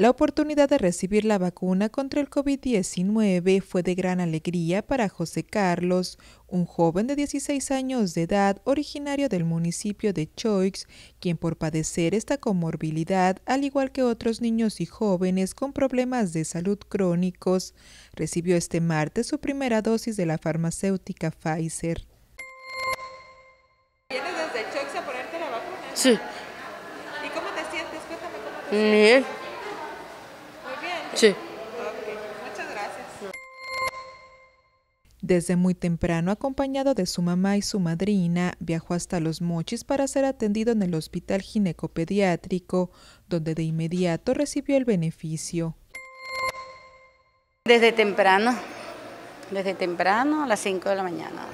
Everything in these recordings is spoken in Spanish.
La oportunidad de recibir la vacuna contra el COVID-19 fue de gran alegría para José Carlos, un joven de 16 años de edad originario del municipio de Choix, quien por padecer esta comorbilidad, al igual que otros niños y jóvenes con problemas de salud crónicos, recibió este martes su primera dosis de la farmacéutica Pfizer. ¿Vienes desde Choix a ponerte la vacuna? Sí. ¿Y cómo te sientes? Cuéntame cómo te sientes. Sí. Muchas gracias. Desde muy temprano, acompañado de su mamá y su madrina, viajó hasta Los Mochis para ser atendido en el Hospital Ginecopediátrico, donde de inmediato recibió el beneficio. Desde temprano, desde temprano, a las 5 de la mañana.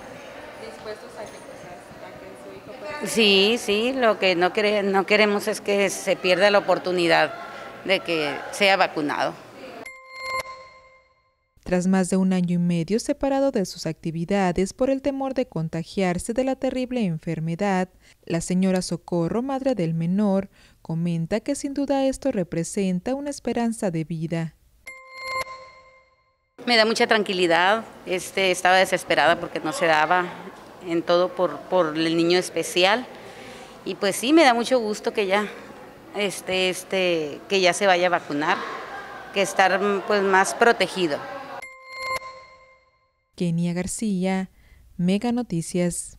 ¿Dispuestos a que, su hijo Sí, sí, lo que no, queremos es que se pierda la oportunidad de que sea vacunado tras más de un año y medio separado de sus actividades por el temor de contagiarse de la terrible enfermedad, la señora Socorro, madre del menor, comenta que sin duda esto representa una esperanza de vida. Me da mucha tranquilidad, este, estaba desesperada porque no se daba en todo por, el niño especial y pues sí, me da mucho gusto que ya, este, este que ya se vaya a vacunar, que estar pues, más protegido. Kenia García, Mega Noticias.